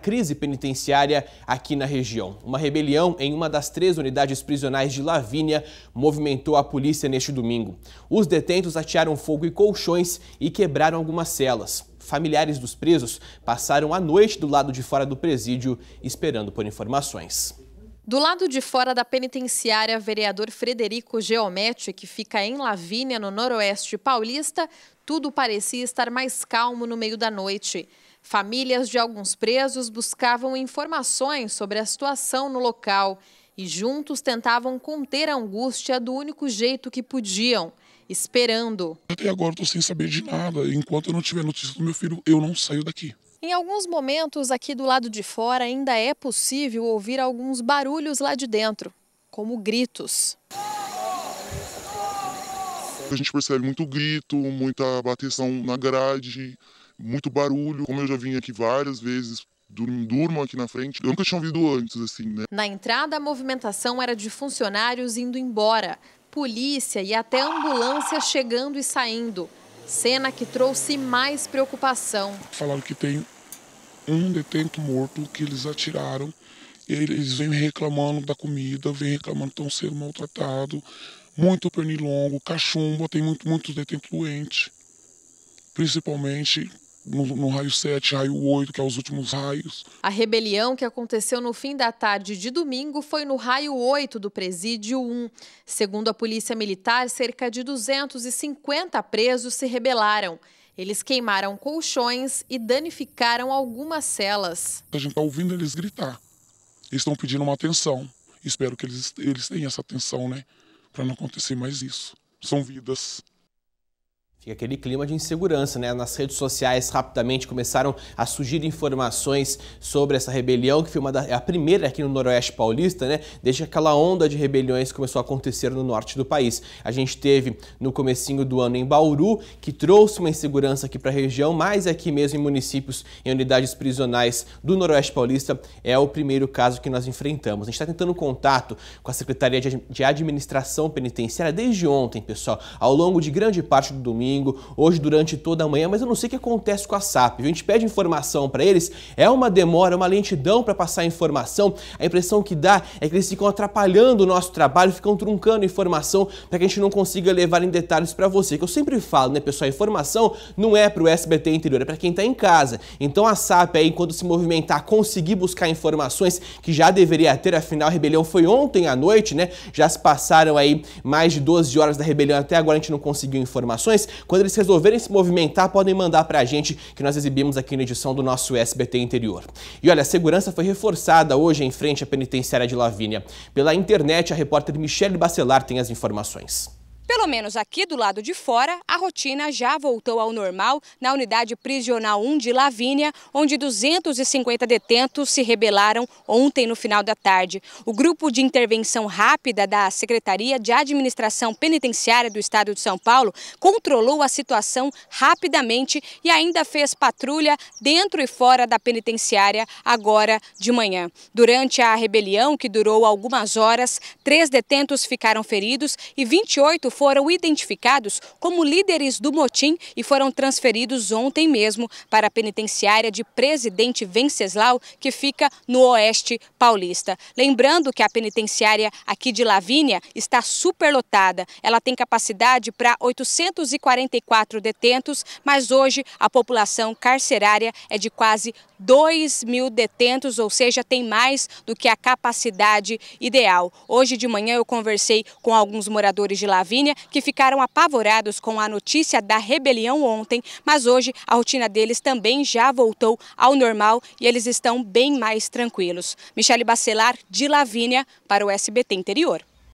crise penitenciária aqui na região. Uma rebelião em uma das três unidades prisionais de Lavínia movimentou a polícia neste domingo. Os detentos atearam fogo e colchões e quebraram algumas celas. Familiares dos presos passaram a noite do lado de fora do presídio esperando por informações. Do lado de fora da penitenciária, vereador Frederico Geometti, que fica em Lavínia, no noroeste paulista, tudo parecia estar mais calmo no meio da noite. Famílias de alguns presos buscavam informações sobre a situação no local e juntos tentavam conter a angústia do único jeito que podiam, esperando. Até agora estou sem saber de nada. Enquanto eu não tiver notícia do meu filho, eu não saio daqui. Em alguns momentos, aqui do lado de fora, ainda é possível ouvir alguns barulhos lá de dentro, como gritos. A gente percebe muito grito, muita bateção na grade, muito barulho. Como eu já vim aqui várias vezes durmam aqui na frente. Eu nunca tinha ouvido antes, assim, né? Na entrada, a movimentação era de funcionários indo embora, polícia e até ambulância chegando e saindo. Cena que trouxe mais preocupação. Falaram que tem um detento morto que eles atiraram. Eles vêm reclamando da comida, vêm reclamando que estão sendo maltratados. Muito pernilongo, cachumba, tem muito, muito detento doente. Principalmente no, no, raio 7, raio 8, que é os últimos raios. A rebelião que aconteceu no fim da tarde de domingo foi no raio 8 do presídio 1. Segundo a Polícia Militar, cerca de 250 presos se rebelaram. Eles queimaram colchões e danificaram algumas celas. A gente está ouvindo eles gritar. Eles estão pedindo uma atenção. Espero que eles, eles tenham essa atenção, né? Para não acontecer mais isso. São vidas. Fica aquele clima de insegurança, né? Nas redes sociais rapidamente começaram a surgir informações sobre essa rebelião, que foi uma da, é a primeira aqui no Noroeste Paulista, né? Desde que aquela onda de rebeliões começou a acontecer no norte do país. A gente teve no comecinho do ano em Bauru, que trouxe uma insegurança aqui para a região, mas aqui mesmo em municípios em unidades prisionais do Noroeste Paulista é o primeiro caso que nós enfrentamos. A gente está tentando contato com a Secretaria de Administração Penitenciária desde ontem, pessoal, ao longo de grande parte do domingo domingo, hoje durante toda a manhã, mas eu não sei o que acontece com a SAP. A gente pede informação para eles, é uma demora, é uma lentidão para passar a informação. A impressão que dá é que eles ficam atrapalhando o nosso trabalho, ficam truncando informação para que a gente não consiga levar em detalhes para você. Que eu sempre falo, né, pessoal, a informação não é para o SBT interior, é para quem está em casa. Então a SAP aí, quando se movimentar, conseguir buscar informações que já deveria ter, afinal a rebelião foi ontem à noite, né? Já se passaram aí mais de 12 horas da rebelião, até agora a gente não conseguiu informações. Quando eles resolverem se movimentar, podem mandar para a gente que nós exibimos aqui na edição do nosso SBT Interior. E olha, a segurança foi reforçada hoje em frente à penitenciária de Lavínia. Pela internet, a repórter Michelle Bacelar tem as informações. Pelo menos aqui do lado de fora, a rotina já voltou ao normal na unidade prisional 1 de Lavínia, onde 250 detentos se rebelaram ontem no final da tarde. O grupo de intervenção rápida da Secretaria de Administração Penitenciária do Estado de São Paulo controlou a situação rapidamente e ainda fez patrulha dentro e fora da penitenciária agora de manhã. Durante a rebelião, que durou algumas horas, três detentos ficaram feridos e 28 foram foram identificados como líderes do motim e foram transferidos ontem mesmo para a penitenciária de Presidente Venceslau, que fica no oeste paulista. Lembrando que a penitenciária aqui de Lavínia está superlotada. Ela tem capacidade para 844 detentos, mas hoje a população carcerária é de quase 2 mil detentos, ou seja, tem mais do que a capacidade ideal. Hoje de manhã eu conversei com alguns moradores de Lavínia que ficaram apavorados com a notícia da rebelião ontem, mas hoje a rotina deles também já voltou ao normal e eles estão bem mais tranquilos. Michele Bacelar, de Lavínia, para o SBT Interior.